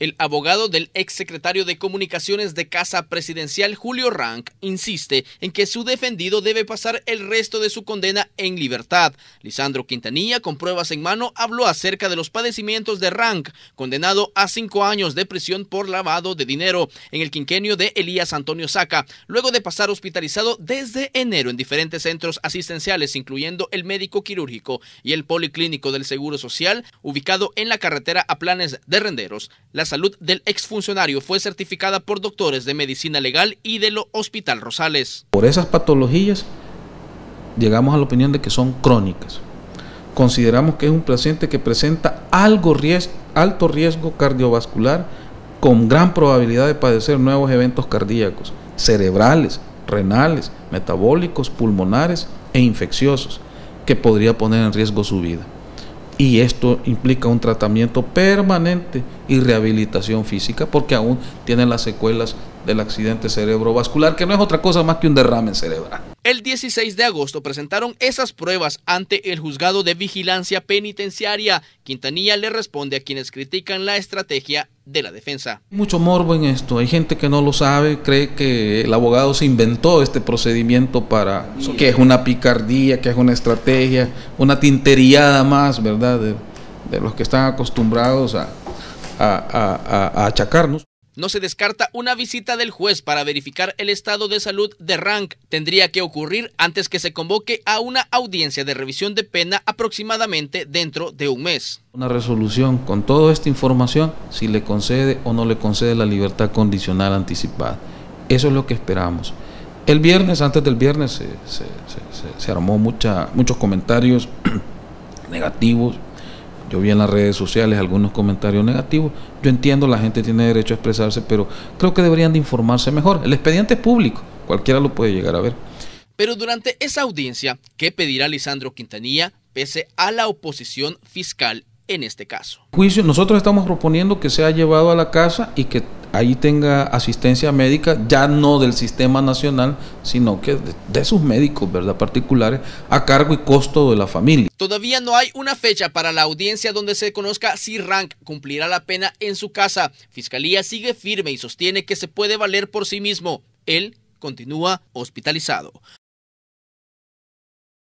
El abogado del exsecretario de Comunicaciones de Casa Presidencial, Julio Rank, insiste en que su defendido debe pasar el resto de su condena en libertad. Lisandro Quintanilla, con pruebas en mano, habló acerca de los padecimientos de Rank, condenado a cinco años de prisión por lavado de dinero en el quinquenio de Elías Antonio Saca, luego de pasar hospitalizado desde enero en diferentes centros asistenciales, incluyendo el médico quirúrgico y el policlínico del Seguro Social, ubicado en la carretera a planes de renderos salud del exfuncionario fue certificada por doctores de medicina legal y de lo Hospital Rosales. Por esas patologías llegamos a la opinión de que son crónicas. Consideramos que es un paciente que presenta algo riesgo alto riesgo cardiovascular con gran probabilidad de padecer nuevos eventos cardíacos, cerebrales, renales, metabólicos, pulmonares e infecciosos, que podría poner en riesgo su vida. Y esto implica un tratamiento permanente y rehabilitación física porque aún tienen las secuelas del accidente cerebrovascular, que no es otra cosa más que un derrame cerebral. El 16 de agosto presentaron esas pruebas ante el juzgado de vigilancia penitenciaria. Quintanilla le responde a quienes critican la estrategia de la defensa. Mucho morbo en esto. Hay gente que no lo sabe, cree que el abogado se inventó este procedimiento para que es una picardía, que es una estrategia, una tinteriada más, ¿verdad? De, los que están acostumbrados a achacarnos. No se descarta una visita del juez para verificar el estado de salud de Rank. Tendría que ocurrir antes que se convoque a una audiencia de revisión de pena aproximadamente dentro de un mes. Una resolución con toda esta información si le concede o no le concede la libertad condicional anticipada. Eso es lo que esperamos. El viernes, antes del viernes, se, armó muchos comentarios negativos yo vi en las redes sociales algunos comentarios negativos. Yo entiendo, la gente tiene derecho a expresarse, pero creo que deberían de informarse mejor. El expediente es público, cualquiera lo puede llegar a ver. Pero durante esa audiencia, ¿qué pedirá Lisandro Quintanilla pese a la oposición fiscal en este caso? Juicio, nosotros estamos proponiendo que sea llevado a la casa y que ahí tenga asistencia médica, ya no del sistema nacional, sino que de, sus médicos, ¿verdad? Particulares, a cargo y costo de la familia. Todavía no hay una fecha para la audiencia donde se conozca si Rank cumplirá la pena en su casa. Fiscalía sigue firme y sostiene que se puede valer por sí mismo. Él continúa hospitalizado.